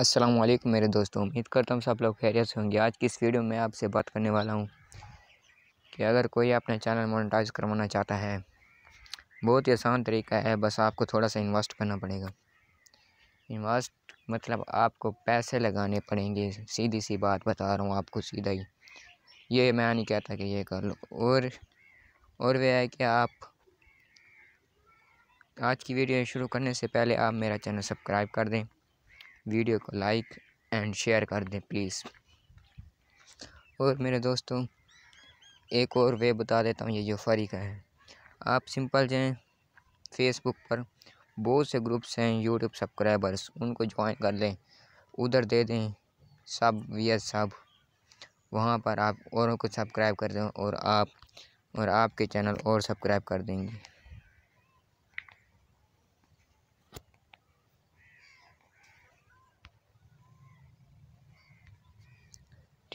अस्सलाम वालेकुम मेरे दोस्तों उम्मीद करता हूँ सब लोग खैरियत से होंगे आज की इस वीडियो में आपसे बात करने वाला हूँ कि अगर कोई अपना चैनल मोनेटाइज करवाना चाहता है बहुत ही आसान तरीका है बस आपको थोड़ा सा इन्वेस्ट करना पड़ेगा इन्वेस्ट मतलब आपको पैसे लगाने पड़ेंगे सीधी सी बात बता रहा हूँ आपको सीधा ही ये मैं नहीं कहता कि ये कर लो और और वह है कि आप आज की वीडियो शुरू करने से पहले आप मेरा चैनल सब्सक्राइब कर दें वीडियो को लाइक एंड शेयर कर दें प्लीज़ और मेरे दोस्तों एक और वे बता देता हूँ ये जो फ़रीक है आप सिंपल जाएँ फेसबुक पर बहुत से ग्रुप्स हैं यूट्यूब सब्सक्राइबर्स उनको ज्वाइन कर लें उधर दे दें सब ये सब वहाँ पर आप औरों को सब्सक्राइब कर दें और आप और आपके चैनल और सब्सक्राइब कर देंगे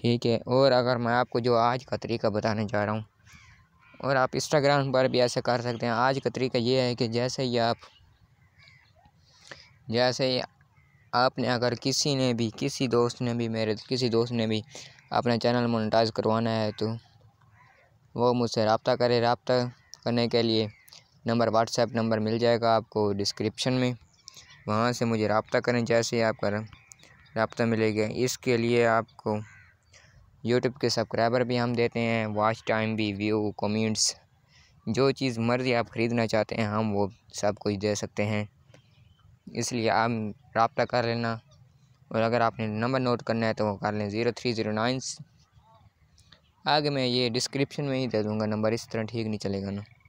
ठीक है और अगर मैं आपको जो आज का तरीका बताने जा रहा हूँ और आप इंस्टाग्राम पर भी ऐसे कर सकते हैं आज का तरीका ये है कि जैसे ही आप जैसे ही आपने अगर किसी ने भी किसी दोस्त ने भी मेरे किसी दोस्त ने भी अपना चैनल मोनेटाइज करवाना है तो वो मुझसे रबता करे रबता करने के लिए नंबर व्हाट्सएप नंबर मिल जाएगा आपको डिस्क्रिप्शन में वहाँ से मुझे रबता करें जैसे ही आपका रबता मिलेगा इसके लिए आपको यूट्यूब के सब्सक्राइबर भी हम देते हैं वॉच टाइम भी व्यू कमेंट्स जो चीज़ मर्ज़ी आप ख़रीदना चाहते हैं हम वो सब कुछ दे सकते हैं इसलिए आप रबता कर लेना और अगर आपने नंबर नोट करना है तो वो कर लें ज़ीरो थ्री ज़ीरो नाइन आगे मैं ये डिस्क्रिप्शन में ही दे दूँगा नंबर इस तरह ठीक नहीं चलेगा ना